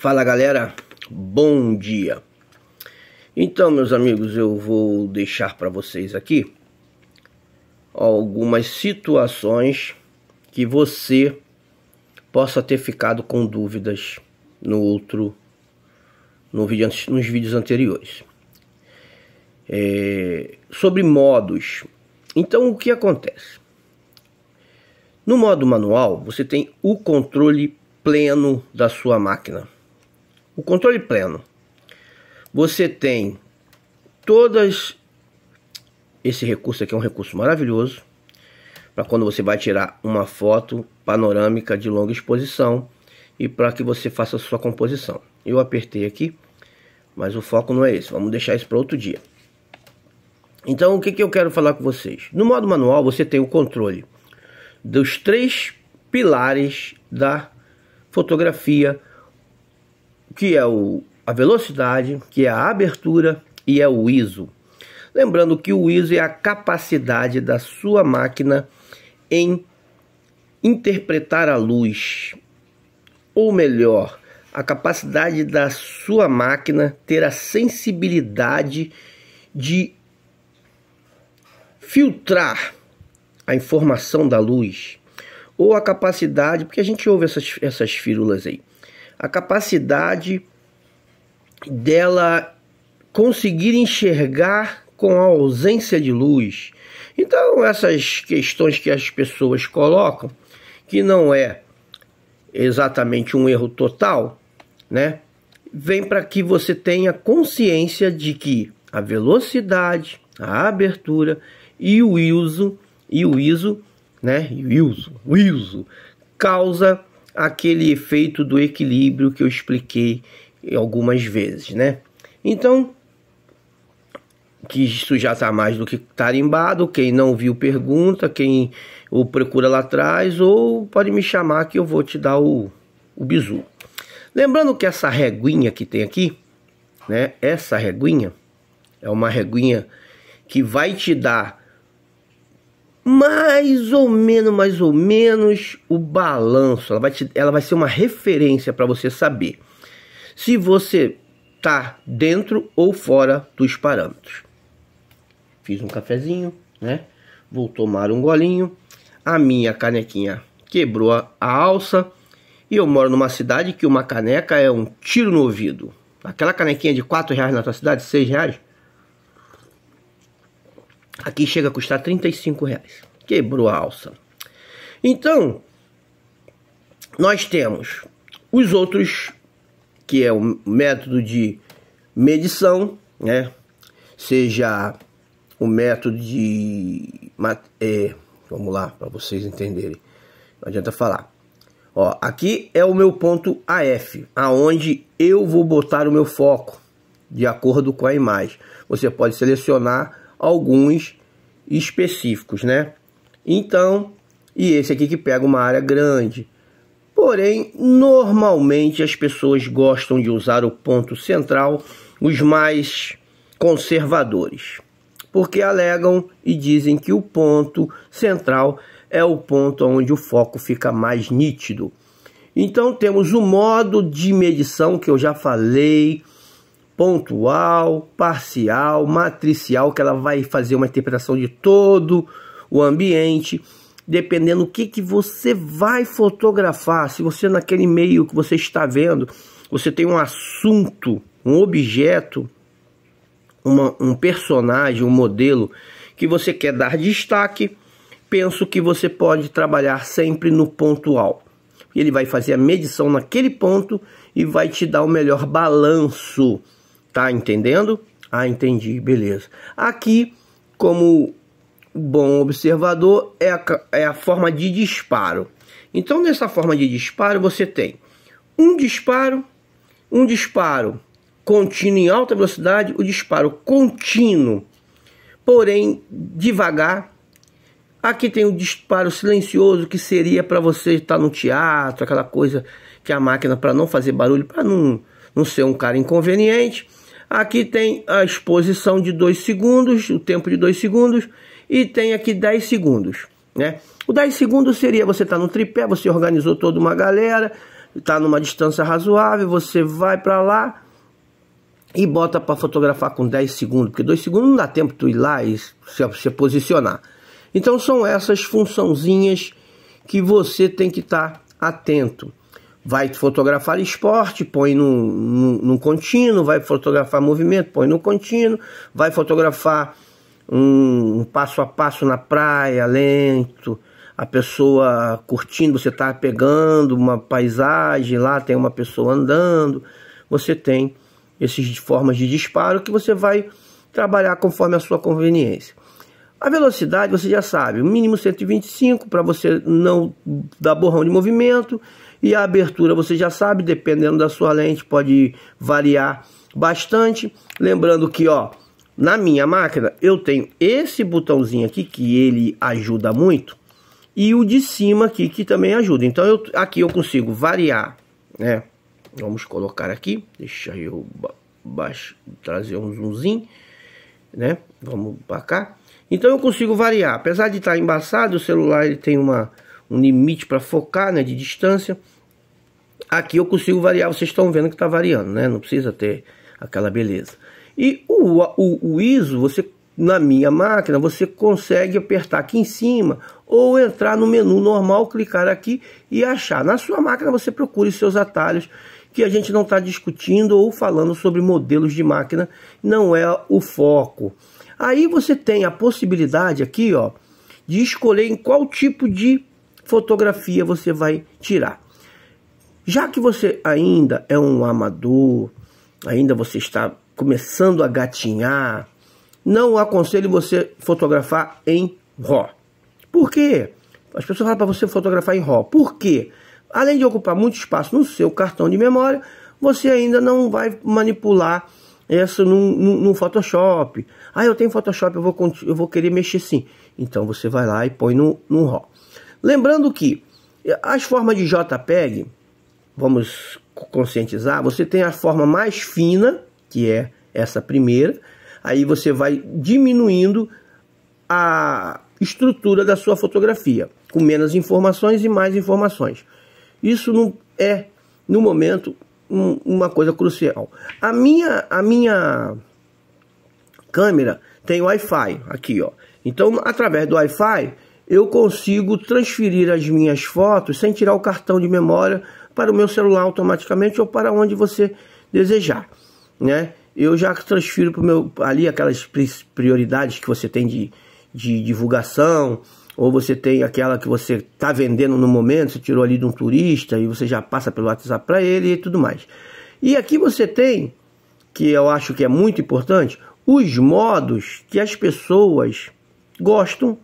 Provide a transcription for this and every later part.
Fala galera, bom dia. Então, meus amigos, eu vou deixar para vocês aqui algumas situações que você possa ter ficado com dúvidas no outro no vídeo, nos vídeos anteriores é, sobre modos. Então, o que acontece? No modo manual, você tem o controle pleno da sua máquina o controle pleno. Você tem todas. Esse recurso aqui é um recurso maravilhoso para quando você vai tirar uma foto panorâmica de longa exposição e para que você faça sua composição. Eu apertei aqui, mas o foco não é esse. Vamos deixar isso para outro dia. Então, o que, que eu quero falar com vocês? No modo manual, você tem o controle dos três pilares da fotografia que é o, a velocidade, que é a abertura e é o ISO. Lembrando que o ISO é a capacidade da sua máquina em interpretar a luz, ou melhor, a capacidade da sua máquina ter a sensibilidade de filtrar a informação da luz, ou a capacidade, porque a gente ouve essas, essas firulas aí, a capacidade dela conseguir enxergar com a ausência de luz. Então, essas questões que as pessoas colocam, que não é exatamente um erro total, né? Vem para que você tenha consciência de que a velocidade, a abertura e o ISO e o ISO, né? E o ISO, o ISO causa aquele efeito do equilíbrio que eu expliquei algumas vezes, né? Então, que isso já está mais do que tarimbado. Quem não viu, pergunta. Quem o procura lá atrás, ou pode me chamar que eu vou te dar o, o bizu. Lembrando que essa reguinha que tem aqui, né? Essa reguinha é uma reguinha que vai te dar mais ou menos, mais ou menos o balanço. Ela vai, te, ela vai ser uma referência para você saber se você tá dentro ou fora dos parâmetros. Fiz um cafezinho, né? Vou tomar um golinho. A minha canequinha quebrou a alça e eu moro numa cidade que uma caneca é um tiro no ouvido. Aquela canequinha de 4 reais na tua cidade, 6 reais, Aqui chega a custar 35 reais. Quebrou a alça. Então, nós temos os outros, que é o método de medição, né? Seja o método de... É, vamos lá, para vocês entenderem. Não adianta falar. Ó, aqui é o meu ponto AF, aonde eu vou botar o meu foco, de acordo com a imagem. Você pode selecionar alguns específicos, né? Então, e esse aqui que pega uma área grande. Porém, normalmente as pessoas gostam de usar o ponto central, os mais conservadores, porque alegam e dizem que o ponto central é o ponto onde o foco fica mais nítido. Então temos o modo de medição que eu já falei, pontual, parcial, matricial, que ela vai fazer uma interpretação de todo o ambiente, dependendo do que, que você vai fotografar. Se você é naquele meio que você está vendo, você tem um assunto, um objeto, uma, um personagem, um modelo que você quer dar destaque, penso que você pode trabalhar sempre no pontual. Ele vai fazer a medição naquele ponto e vai te dar o melhor balanço Tá entendendo? Ah, entendi, beleza. Aqui, como bom observador, é a, é a forma de disparo. Então, nessa forma de disparo, você tem um disparo, um disparo contínuo em alta velocidade, o disparo contínuo, porém devagar. Aqui tem o disparo silencioso, que seria para você estar tá no teatro, aquela coisa que a máquina, para não fazer barulho, para não, não ser um cara inconveniente Aqui tem a exposição de 2 segundos, o tempo de 2 segundos, e tem aqui 10 segundos. Né? O 10 segundos seria você estar tá no tripé, você organizou toda uma galera, está numa distância razoável, você vai para lá e bota para fotografar com 10 segundos, porque 2 segundos não dá tempo de ir lá e se, se posicionar. Então são essas funçãozinhas que você tem que estar tá atento vai fotografar esporte, põe no, no, no contínuo, vai fotografar movimento, põe no contínuo, vai fotografar um, um passo a passo na praia, lento, a pessoa curtindo, você está pegando uma paisagem, lá tem uma pessoa andando, você tem essas formas de disparo que você vai trabalhar conforme a sua conveniência. A velocidade você já sabe, o mínimo 125 para você não dar borrão de movimento, e a abertura, você já sabe, dependendo da sua lente, pode variar bastante. Lembrando que, ó, na minha máquina, eu tenho esse botãozinho aqui, que ele ajuda muito, e o de cima aqui, que também ajuda. Então, eu, aqui eu consigo variar, né? Vamos colocar aqui, deixa eu trazer um zoomzinho, né? Vamos para cá. Então eu consigo variar. Apesar de estar tá embaçado, o celular ele tem uma um limite para focar, né, de distância. Aqui eu consigo variar, vocês estão vendo que está variando, né? Não precisa ter aquela beleza. E o, o, o ISO, você na minha máquina, você consegue apertar aqui em cima ou entrar no menu normal, clicar aqui e achar. Na sua máquina você procure seus atalhos que a gente não está discutindo ou falando sobre modelos de máquina, não é o foco. Aí você tem a possibilidade aqui ó, de escolher em qual tipo de fotografia você vai tirar. Já que você ainda é um amador, ainda você está começando a gatinhar, não aconselho você fotografar em RAW. Por quê? As pessoas falam para você fotografar em RAW. Por quê? Além de ocupar muito espaço no seu cartão de memória, você ainda não vai manipular isso num, Photoshop. Ah, eu tenho Photoshop, eu vou, eu vou querer mexer sim. Então você vai lá e põe no, no RAW. Lembrando que as formas de JPEG, vamos conscientizar, você tem a forma mais fina, que é essa primeira, aí você vai diminuindo a estrutura da sua fotografia, com menos informações e mais informações. Isso não é, no momento, um, uma coisa crucial. A minha, a minha câmera tem Wi-Fi aqui, ó. Então, através do Wi-Fi, eu consigo transferir as minhas fotos sem tirar o cartão de memória para o meu celular automaticamente ou para onde você desejar, né? Eu já transfiro para o meu ali aquelas prioridades que você tem de, de divulgação ou você tem aquela que você está vendendo no momento, você tirou ali de um turista e você já passa pelo WhatsApp para ele e tudo mais. E aqui você tem, que eu acho que é muito importante, os modos que as pessoas gostam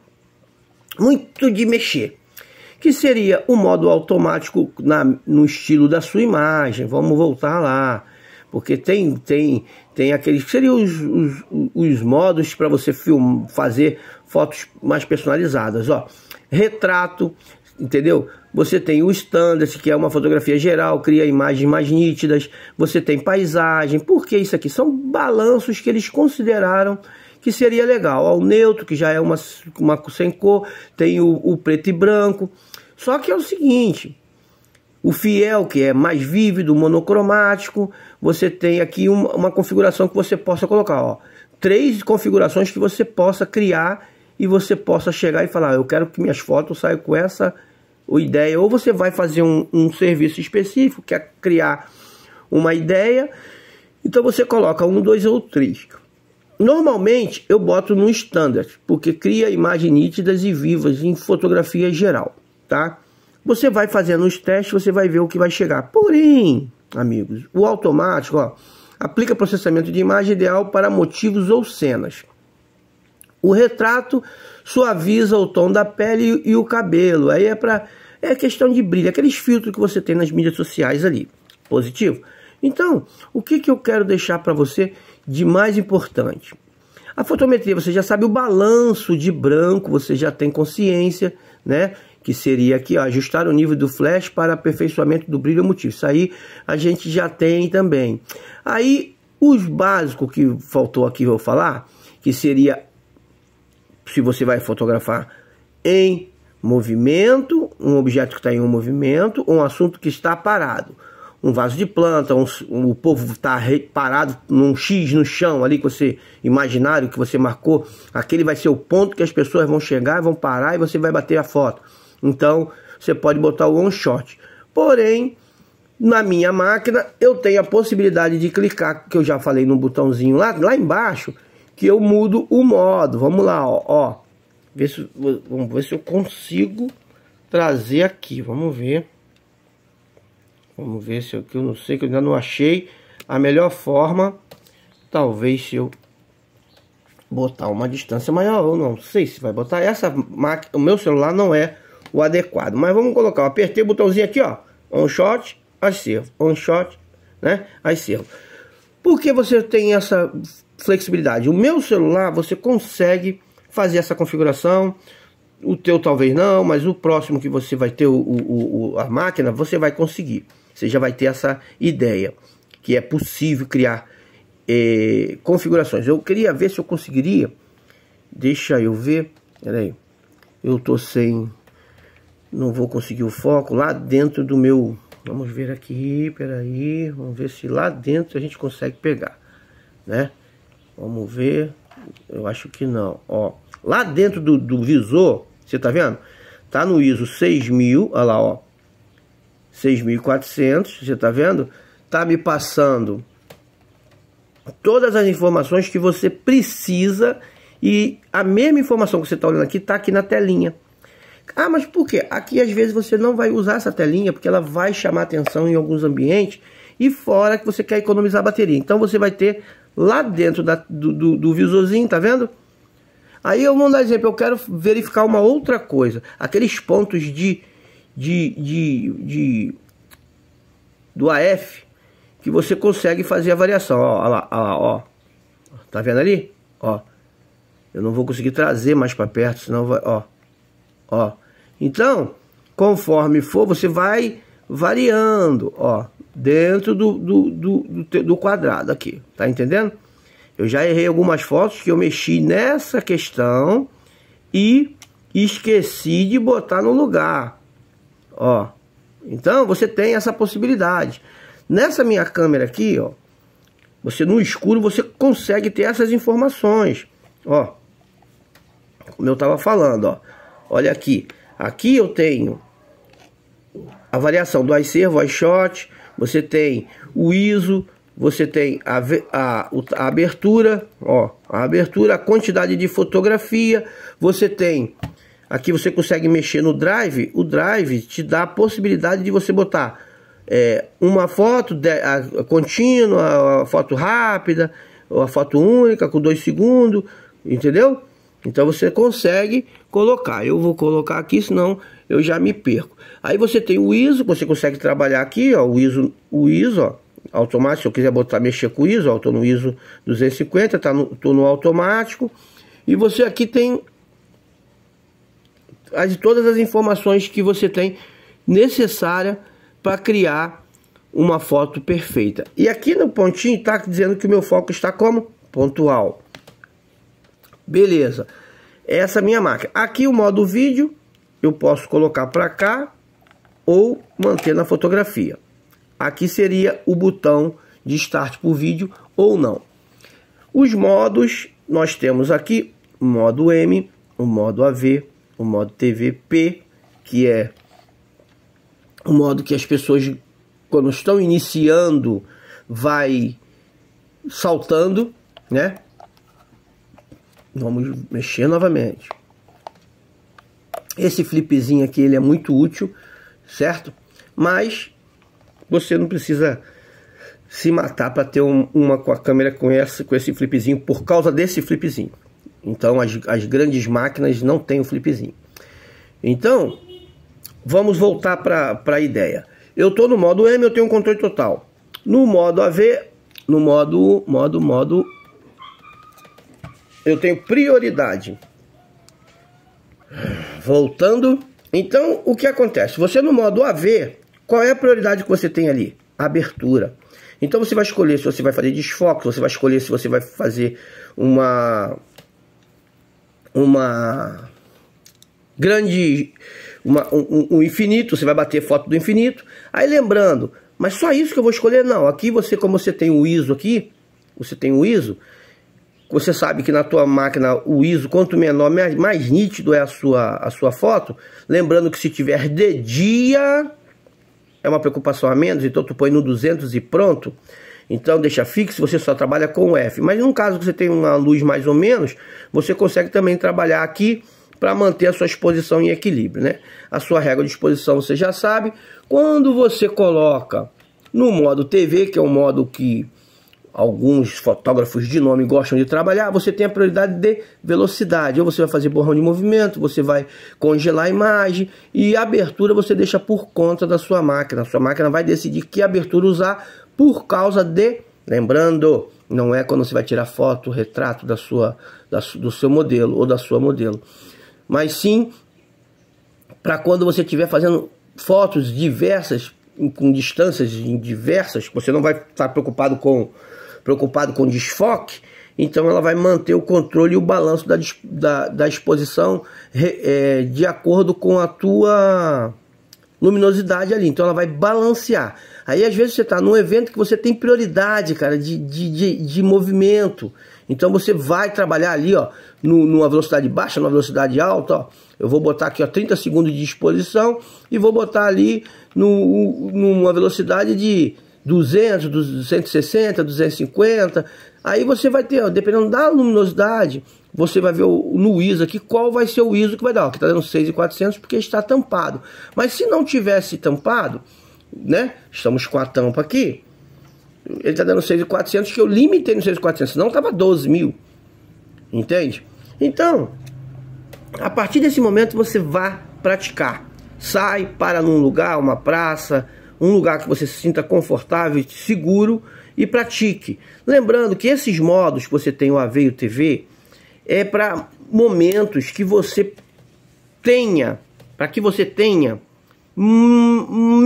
muito de mexer, que seria o modo automático na, no estilo da sua imagem. Vamos voltar lá, porque tem tem tem aqueles que seriam os, os, os modos para você film, fazer fotos mais personalizadas, ó. Retrato, entendeu? Você tem o standard, que é uma fotografia geral, cria imagens mais nítidas. Você tem paisagem, porque isso aqui são balanços que eles consideraram que seria legal. Ó, o neutro, que já é uma, uma sem cor, tem o, o preto e branco. Só que é o seguinte, o fiel, que é mais vívido, monocromático, você tem aqui uma, uma configuração que você possa colocar, ó. Três configurações que você possa criar e você possa chegar e falar, ah, eu quero que minhas fotos saiam com essa ideia. Ou você vai fazer um, um serviço específico, que é criar uma ideia, então você coloca um, dois ou três. Normalmente eu boto no standard, porque cria imagens nítidas e vivas em fotografia geral, tá? Você vai fazendo os testes, você vai ver o que vai chegar. Porém, amigos, o automático, ó, aplica processamento de imagem ideal para motivos ou cenas. O retrato suaviza o tom da pele e o cabelo. Aí é para é questão de brilho, aqueles filtros que você tem nas mídias sociais ali. Positivo. Então, o que, que eu quero deixar para você de mais importante. A fotometria, você já sabe o balanço de branco, você já tem consciência, né? Que seria aqui, ó, ajustar o nível do flash para aperfeiçoamento do brilho motivo. Isso aí a gente já tem também. Aí, os básicos que faltou aqui eu falar, que seria se você vai fotografar em movimento, um objeto que está em um movimento, um assunto que está parado um vaso de planta, um, um, o povo está parado num X no chão ali que você imaginário que você marcou, aquele vai ser o ponto que as pessoas vão chegar, vão parar e você vai bater a foto. Então você pode botar o one shot. Porém, na minha máquina eu tenho a possibilidade de clicar, que eu já falei no botãozinho lá, lá embaixo, que eu mudo o modo. Vamos lá, ó. ó. Ver se, vamos ver se eu consigo trazer aqui. Vamos ver. Vamos ver se eu, eu não sei, que eu ainda não achei a melhor forma. Talvez se eu botar uma distância maior, eu não sei se vai botar. Essa máquina, o meu celular não é o adequado. Mas vamos colocar, eu apertei o botãozinho aqui, ó. On shot, acervo. On shot, né? Acervo. Por que você tem essa flexibilidade? O meu celular, você consegue fazer essa configuração. O teu talvez não, mas o próximo que você vai ter o, o, o a máquina, você vai conseguir você já vai ter essa ideia que é possível criar eh, configurações. Eu queria ver se eu conseguiria. Deixa eu ver. Peraí. Eu tô sem. Não vou conseguir o foco lá dentro do meu. Vamos ver aqui. Peraí. Vamos ver se lá dentro a gente consegue pegar, né? Vamos ver. Eu acho que não. Ó, lá dentro do, do visor, você tá vendo? Tá no ISO 6000. Olha lá, ó. 6.400, você está vendo? Está me passando todas as informações que você precisa e a mesma informação que você está olhando aqui está aqui na telinha. Ah, mas por quê? Aqui às vezes você não vai usar essa telinha porque ela vai chamar atenção em alguns ambientes e fora que você quer economizar bateria. Então você vai ter lá dentro da, do, do, do visorzinho, tá vendo? Aí eu vou dar exemplo, eu quero verificar uma outra coisa. Aqueles pontos de de, de, de do AF que você consegue fazer a variação. Ó, ó, lá, ó, lá, ó. Tá vendo ali? Ó. Eu não vou conseguir trazer mais para perto, senão vai, ó. Ó. Então, conforme for, você vai variando, ó, dentro do, do, do, do, quadrado aqui, tá entendendo? Eu já errei algumas fotos que eu mexi nessa questão e esqueci de botar no lugar. Ó, então você tem essa possibilidade. Nessa minha câmera aqui, ó, você no escuro você consegue ter essas informações, ó. Como eu tava falando, ó. Olha aqui. Aqui eu tenho a variação do iServo, shot você tem o ISO, você tem a, a, a, abertura, ó, a abertura, a quantidade de fotografia, você tem Aqui você consegue mexer no drive. O drive te dá a possibilidade de você botar é, uma foto de, a, a contínua, a foto rápida, a foto única com dois segundos, entendeu? Então você consegue colocar. Eu vou colocar aqui, senão eu já me perco. Aí você tem o ISO, você consegue trabalhar aqui, ó, o ISO, o ISO, ó, automático. Se eu quiser botar mexer com o ISO, ó, eu tô no ISO 250, tá no, tô no automático. E você aqui tem as, todas as informações que você tem necessária para criar uma foto perfeita. E aqui no pontinho está dizendo que o meu foco está como? Pontual. Beleza. Essa é minha máquina. Aqui o modo vídeo eu posso colocar para cá ou manter na fotografia. Aqui seria o botão de start por vídeo ou não. Os modos nós temos aqui modo M, o modo AV, o modo TVP, que é o modo que as pessoas, quando estão iniciando, vai saltando, né? Vamos mexer novamente. Esse flipzinho aqui ele é muito útil, certo? Mas você não precisa se matar para ter um, uma com a câmera com essa, com esse flipzinho por causa desse flipzinho. Então as, as grandes máquinas não têm o flipzinho. Então, vamos voltar para a ideia. Eu estou no modo M, eu tenho um controle total. No modo AV, no modo, modo, modo, eu tenho prioridade. Voltando, então o que acontece? Você no modo AV, qual é a prioridade que você tem ali? Abertura. Então você vai escolher se você vai fazer desfoque, você vai escolher se você vai fazer uma uma grande. Uma, um, um infinito, você vai bater foto do infinito. Aí lembrando, mas só isso que eu vou escolher? Não, aqui você, como você tem o ISO aqui, você tem o ISO, você sabe que na tua máquina o ISO, quanto menor, mais nítido é a sua, a sua foto. Lembrando que se tiver de dia, é uma preocupação a menos, então tu põe no 200 e pronto. Então deixa fixo, você só trabalha com o F. Mas num caso que você tem uma luz mais ou menos, você consegue também trabalhar aqui para manter a sua exposição em equilíbrio, né? A sua régua de exposição você já sabe. Quando você coloca no modo TV, que é o um modo que alguns fotógrafos de nome gostam de trabalhar, você tem a prioridade de velocidade. Ou você vai fazer borrão de movimento, você vai congelar a imagem e a abertura você deixa por conta da sua máquina. A sua máquina vai decidir que abertura usar por causa de, lembrando, não é quando você vai tirar foto, retrato da sua, da, do seu modelo ou da sua modelo, mas sim para quando você estiver fazendo fotos diversas, com distâncias diversas, você não vai estar preocupado com preocupado com desfoque, então ela vai manter o controle e o balanço da, da, da exposição é, de acordo com a tua luminosidade ali. Então ela vai balancear. Aí às vezes você está num evento que você tem prioridade, cara, de, de, de, de movimento. Então você vai trabalhar ali, ó, no, numa velocidade baixa, numa velocidade alta, ó. Eu vou botar aqui, ó, 30 segundos de exposição e vou botar ali no, numa velocidade de 200, 260, 250. Aí você vai ter, ó, dependendo da luminosidade, você vai ver o, no ISO aqui qual vai ser o ISO que vai dar. Ó, que está dando 6,400 porque está tampado. Mas se não tivesse tampado, né? Estamos com a tampa aqui. Ele está dando 6,400, que eu limitei no 6,400, senão estava 12 mil. Entende? Então, a partir desse momento você vai praticar. Sai, para num lugar, uma praça, um lugar que você se sinta confortável, seguro e pratique. Lembrando que esses modos que você tem o AV e o TV é para momentos que você tenha, para que você tenha Hum,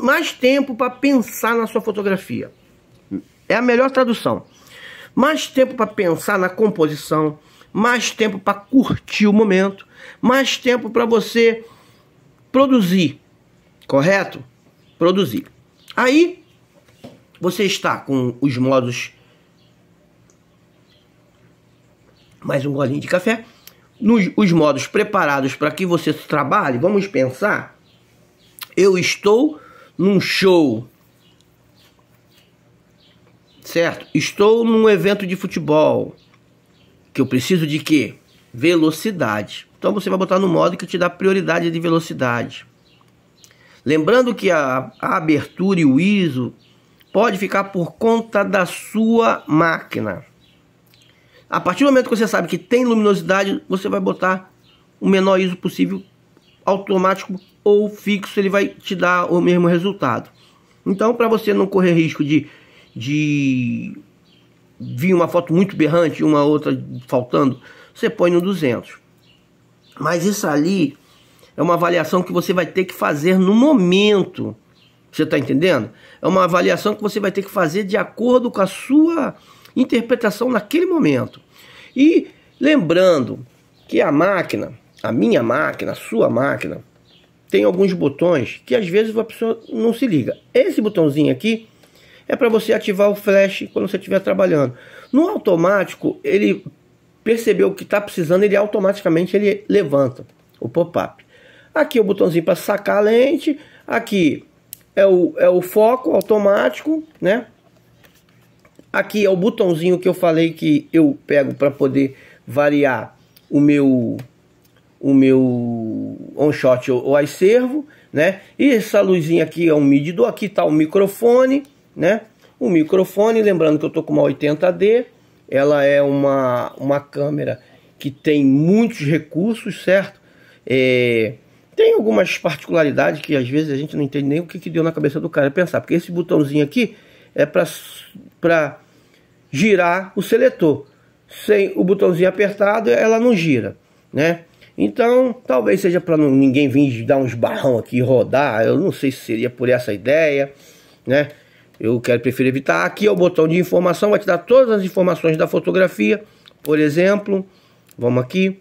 mais tempo para pensar na sua fotografia. É a melhor tradução. Mais tempo para pensar na composição, mais tempo para curtir o momento, mais tempo para você produzir. Correto? Produzir. Aí você está com os modos mais um golinho de café, nos os modos preparados para que você trabalhe. Vamos pensar eu estou num show. Certo? Estou num evento de futebol. Que eu preciso de quê? Velocidade. Então você vai botar no modo que te dá prioridade de velocidade. Lembrando que a, a abertura e o ISO pode ficar por conta da sua máquina. A partir do momento que você sabe que tem luminosidade, você vai botar o menor ISO possível automático ou fixo, ele vai te dar o mesmo resultado. Então, para você não correr risco de, de vir uma foto muito berrante, uma outra faltando, você põe no 200. Mas isso ali é uma avaliação que você vai ter que fazer no momento. Você está entendendo? É uma avaliação que você vai ter que fazer de acordo com a sua interpretação naquele momento. E lembrando que a máquina, a minha máquina, a sua máquina, tem alguns botões que às vezes a pessoa não se liga. Esse botãozinho aqui é para você ativar o flash quando você estiver trabalhando. No automático, ele percebeu que está precisando, ele automaticamente ele levanta o pop-up. Aqui é o botãozinho para sacar a lente, aqui é o, é o foco automático, né? Aqui é o botãozinho que eu falei que eu pego para poder variar o meu o meu on-shot ou acervo, né? E essa luzinha aqui é um medidor, aqui tá o microfone, né? O microfone, lembrando que eu tô com uma 80D, ela é uma, uma câmera que tem muitos recursos, certo? É, tem algumas particularidades que às vezes a gente não entende nem o que, que deu na cabeça do cara pensar, porque esse botãozinho aqui é para girar o seletor. Sem o botãozinho apertado, ela não gira, né? Então, talvez seja para ninguém vir dar uns barrão aqui e rodar. Eu não sei se seria por essa ideia, né? Eu quero prefiro evitar. Aqui é o botão de informação, vai te dar todas as informações da fotografia. Por exemplo, vamos aqui.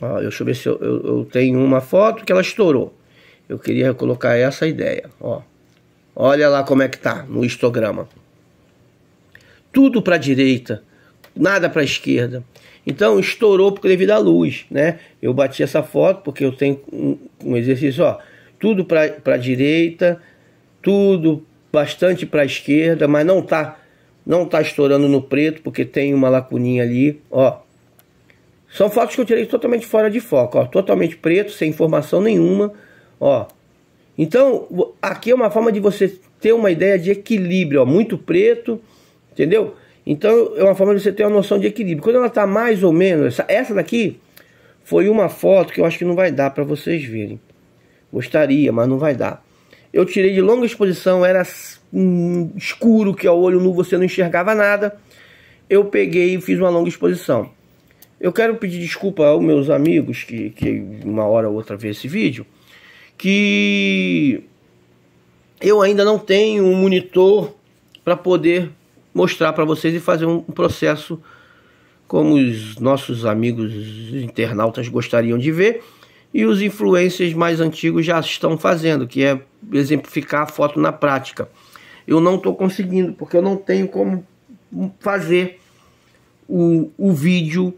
Ó, deixa eu ver se eu, eu, eu tenho uma foto que ela estourou. Eu queria colocar essa ideia, ó. Olha lá como é que tá no histograma. Tudo para direita, nada para esquerda. Então estourou porque devido à luz, né? Eu bati essa foto porque eu tenho um, um exercício, ó, tudo para a direita, tudo bastante para a esquerda, mas não tá não tá estourando no preto porque tem uma lacuninha ali, ó. São fotos que eu tirei totalmente fora de foco, ó, totalmente preto, sem informação nenhuma, ó. Então, aqui é uma forma de você ter uma ideia de equilíbrio, ó, muito preto, entendeu? Então é uma forma de você ter uma noção de equilíbrio. Quando ela está mais ou menos, essa, essa daqui foi uma foto que eu acho que não vai dar para vocês verem. Gostaria, mas não vai dar. Eu tirei de longa exposição, era hum, escuro, que ao é olho nu você não enxergava nada. Eu peguei e fiz uma longa exposição. Eu quero pedir desculpa aos meus amigos que, que uma hora ou outra vê esse vídeo, que eu ainda não tenho um monitor para poder mostrar para vocês e fazer um processo como os nossos amigos internautas gostariam de ver e os influencers mais antigos já estão fazendo, que é exemplificar a foto na prática. Eu não estou conseguindo, porque eu não tenho como fazer o, o vídeo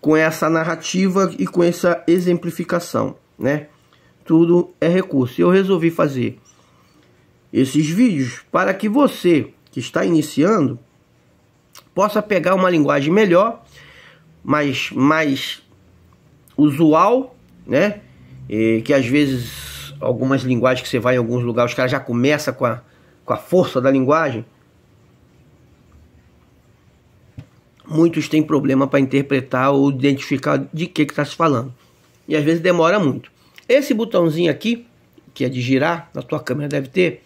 com essa narrativa e com essa exemplificação, né? Tudo é recurso. Eu resolvi fazer esses vídeos para que você que está iniciando possa pegar uma linguagem melhor, mais, mais usual, né? E que às vezes algumas linguagens que você vai em alguns lugares, os caras já começa com a, com a força da linguagem. Muitos têm problema para interpretar ou identificar de que está se falando. E às vezes demora muito. Esse botãozinho aqui, que é de girar, na tua câmera deve ter,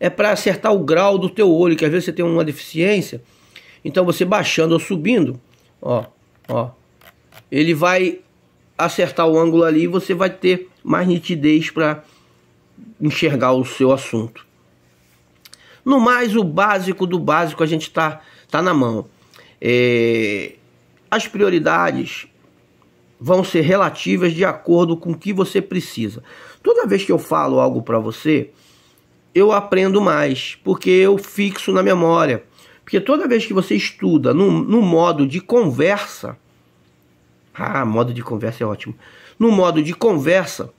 é para acertar o grau do teu olho, que às vezes você tem uma deficiência. Então você baixando ou subindo, ó, ó, ele vai acertar o ângulo ali e você vai ter mais nitidez para enxergar o seu assunto. No mais, o básico do básico a gente tá, tá na mão. É, as prioridades vão ser relativas de acordo com o que você precisa. Toda vez que eu falo algo para você, eu aprendo mais, porque eu fixo na memória. Porque toda vez que você estuda no, no modo de conversa, ah, modo de conversa é ótimo. No modo de conversa,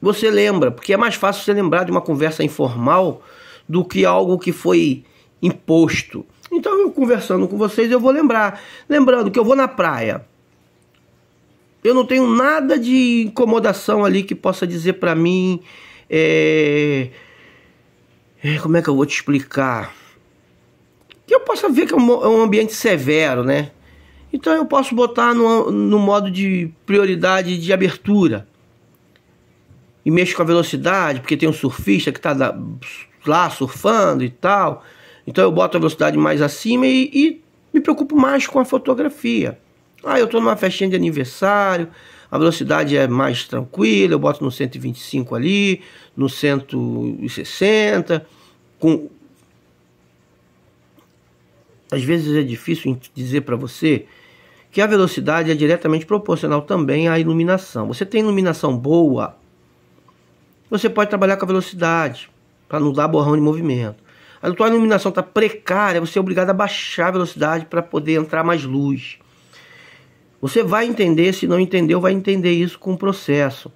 você lembra, porque é mais fácil você lembrar de uma conversa informal do que algo que foi imposto. Então, eu conversando com vocês, eu vou lembrar. Lembrando que eu vou na praia. Eu não tenho nada de incomodação ali que possa dizer para mim é, é, como é que eu vou te explicar? Que eu possa ver que é um, é um ambiente severo, né? Então eu posso botar no, no modo de prioridade de abertura e mexo com a velocidade, porque tem um surfista que está lá surfando e tal. Então eu boto a velocidade mais acima e, e me preocupo mais com a fotografia. Ah, eu estou numa festinha de aniversário, a velocidade é mais tranquila, eu boto no 125 ali, no 160, com às vezes é difícil dizer para você que a velocidade é diretamente proporcional também à iluminação. Você tem iluminação boa, você pode trabalhar com a velocidade para não dar borrão de movimento. A tua iluminação está precária, você é obrigado a baixar a velocidade para poder entrar mais luz. Você vai entender, se não entendeu, vai entender isso com o processo.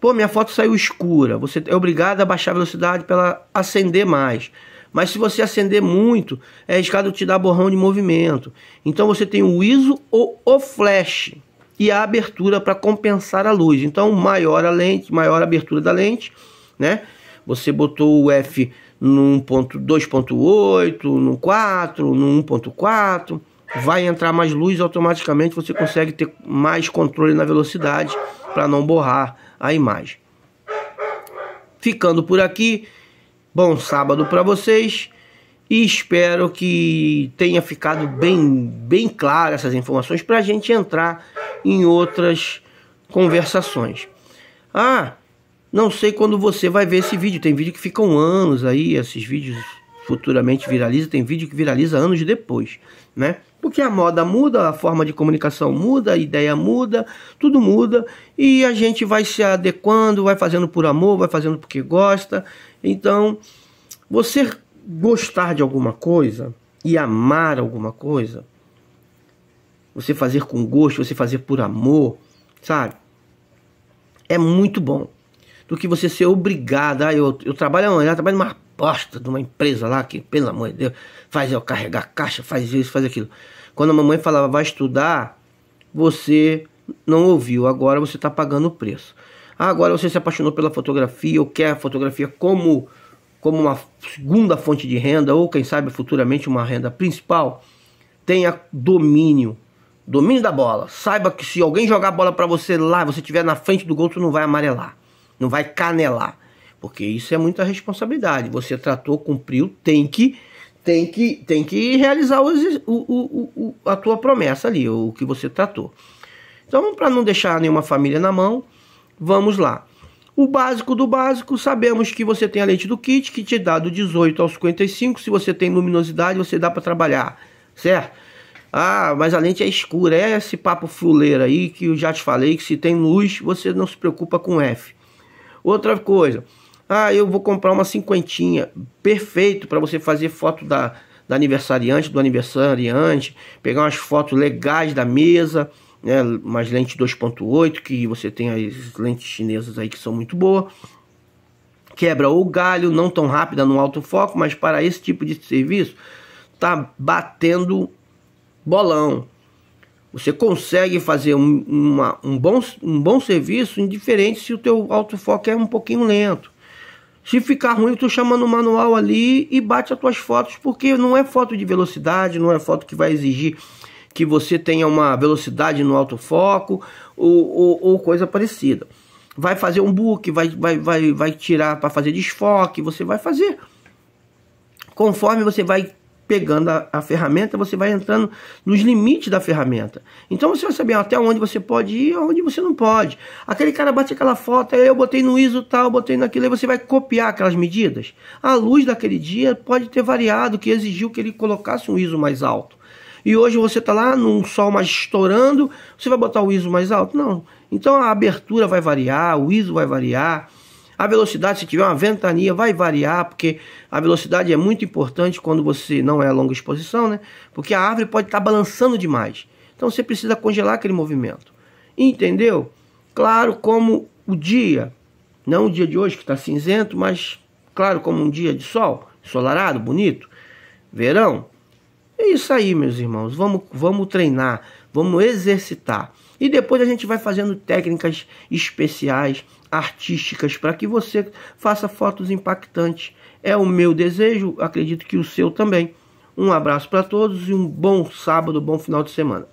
Pô, minha foto saiu escura. Você é obrigado a baixar a velocidade para ela acender mais. Mas se você acender muito, é escada te dar borrão de movimento. Então você tem o ISO ou o flash e a abertura para compensar a luz. Então maior a lente, maior a abertura da lente, né? Você botou o F no 2.8, no 4, no 1.4 vai entrar mais luz, automaticamente você consegue ter mais controle na velocidade para não borrar a imagem. Ficando por aqui, bom sábado para vocês e espero que tenha ficado bem, bem claro essas informações para a gente entrar em outras conversações. Ah, não sei quando você vai ver esse vídeo, tem vídeo que ficam anos aí, esses vídeos futuramente viralizam, tem vídeo que viraliza anos depois, né? Porque a moda muda, a forma de comunicação muda, a ideia muda, tudo muda e a gente vai se adequando, vai fazendo por amor, vai fazendo porque gosta. Então, você gostar de alguma coisa e amar alguma coisa, você fazer com gosto, você fazer por amor, sabe? É muito bom. Do que você ser obrigado. Ah, eu, eu trabalho aonde? Eu trabalho numa bosta de uma empresa lá que, pelo amor de Deus, faz eu carregar caixa, faz isso, faz aquilo. Quando a mamãe falava vai estudar, você não ouviu. Agora você está pagando o preço. Ah, agora você se apaixonou pela fotografia ou quer a fotografia como, como uma segunda fonte de renda ou, quem sabe, futuramente uma renda principal. Tenha domínio. Domínio da bola. Saiba que se alguém jogar a bola para você lá, você estiver na frente do gol, tu não vai amarelar. Não vai canelar. Porque isso é muita responsabilidade. Você tratou, cumpriu, tem que tem que, tem que realizar o, o, o, a tua promessa ali, o que você tratou. Então, para não deixar nenhuma família na mão, vamos lá. O básico do básico, sabemos que você tem a lente do kit, que te dá do 18 aos 55. Se você tem luminosidade, você dá para trabalhar, certo? Ah, mas a lente é escura. É esse papo fuleiro aí que eu já te falei, que se tem luz, você não se preocupa com F. Outra coisa, ah, eu vou comprar uma cinquentinha. Perfeito para você fazer foto da, da aniversariante, do aniversariante, pegar umas fotos legais da mesa, né? Umas lentes 2.8, que você tem as lentes chinesas aí que são muito boas. Quebra o galho, não tão rápida no alto foco, mas para esse tipo de serviço, tá batendo bolão. Você consegue fazer um, uma, um, bom, um bom serviço indiferente se o teu foco é um pouquinho lento. Se ficar ruim, tu chama no manual ali e bate as tuas fotos, porque não é foto de velocidade, não é foto que vai exigir que você tenha uma velocidade no autofoco ou, ou, ou coisa parecida. Vai fazer um book, vai, vai, vai, vai tirar para fazer desfoque, você vai fazer. Conforme você vai pegando a, a, ferramenta, você vai entrando nos limites da ferramenta. Então você vai saber até onde você pode ir e onde você não pode. Aquele cara bate aquela foto, aí eu botei no ISO tal, botei naquilo, aí você vai copiar aquelas medidas. A luz daquele dia pode ter variado, que exigiu que ele colocasse um ISO mais alto. E hoje você está lá num sol mais estourando, você vai botar o ISO mais alto? Não. Então a abertura vai variar, o ISO vai variar. A velocidade, se tiver uma ventania, vai variar, porque a velocidade é muito importante quando você não é a longa exposição, né? Porque a árvore pode estar tá balançando demais. Então você precisa congelar aquele movimento. Entendeu? Claro, como o dia, não o dia de hoje que está cinzento, mas claro, como um dia de sol, ensolarado, bonito, verão. É isso aí, meus irmãos. Vamos, vamos treinar, vamos exercitar. E depois a gente vai fazendo técnicas especiais artísticas para que você faça fotos impactantes. É o meu desejo, acredito que o seu também. Um abraço para todos e um bom sábado, bom final de semana.